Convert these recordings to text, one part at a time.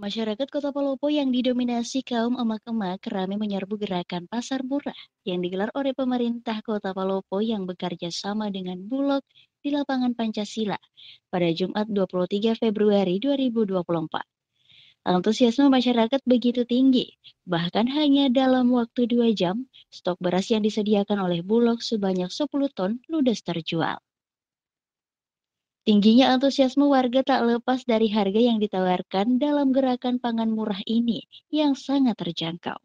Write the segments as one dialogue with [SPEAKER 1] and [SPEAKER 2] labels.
[SPEAKER 1] Masyarakat Kota Palopo yang didominasi kaum emak-emak ramai menyerbu gerakan pasar murah yang digelar oleh pemerintah Kota Palopo yang bekerja sama dengan Bulog di lapangan Pancasila pada Jumat 23 Februari 2024. Antusiasme masyarakat begitu tinggi, bahkan hanya dalam waktu dua jam, stok beras yang disediakan oleh Bulog sebanyak 10 ton ludes terjual. Tingginya antusiasme warga tak lepas dari harga yang ditawarkan dalam gerakan pangan murah ini yang sangat terjangkau.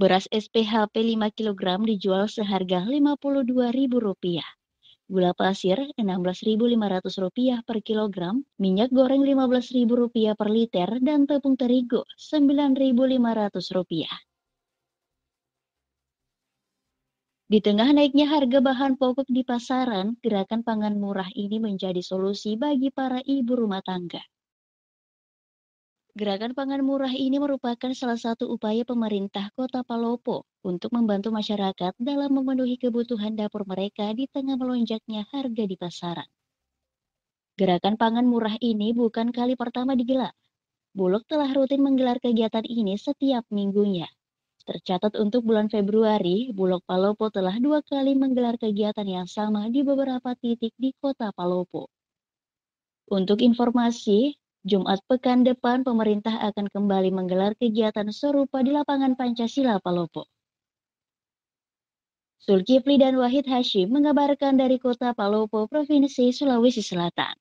[SPEAKER 1] Beras SPHP 5 kg dijual seharga Rp52.000. Gula pasir Rp16.500 per kilogram, minyak goreng Rp15.000 per liter, dan tepung terigu Rp9.500. Di tengah naiknya harga bahan pokok di pasaran, gerakan pangan murah ini menjadi solusi bagi para ibu rumah tangga. Gerakan pangan murah ini merupakan salah satu upaya pemerintah Kota Palopo untuk membantu masyarakat dalam memenuhi kebutuhan dapur mereka di tengah melonjaknya harga di pasaran. Gerakan pangan murah ini bukan kali pertama digelar. Bulog telah rutin menggelar kegiatan ini setiap minggunya. Tercatat untuk bulan Februari, Bulog Palopo telah dua kali menggelar kegiatan yang sama di beberapa titik di kota Palopo. Untuk informasi, Jumat pekan depan pemerintah akan kembali menggelar kegiatan serupa di lapangan Pancasila Palopo. Sulkifli dan Wahid Hashim mengabarkan dari kota Palopo, Provinsi Sulawesi Selatan.